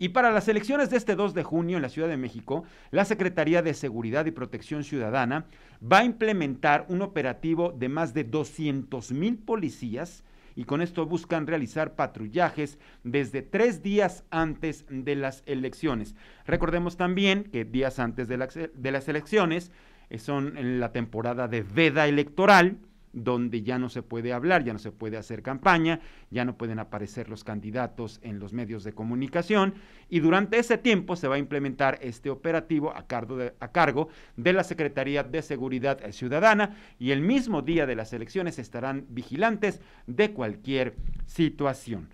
Y para las elecciones de este 2 de junio en la Ciudad de México, la Secretaría de Seguridad y Protección Ciudadana va a implementar un operativo de más de 200 mil policías y con esto buscan realizar patrullajes desde tres días antes de las elecciones. Recordemos también que días antes de, las elecciones eh, son en la temporada de veda electoral, donde ya no se puede hablar, ya no se puede hacer campaña, ya no pueden aparecer los candidatos en los medios de comunicación y durante ese tiempo se va a implementar este operativo a cargo de, la Secretaría de Seguridad Ciudadana y el mismo día de las elecciones estarán vigilantes de cualquier situación.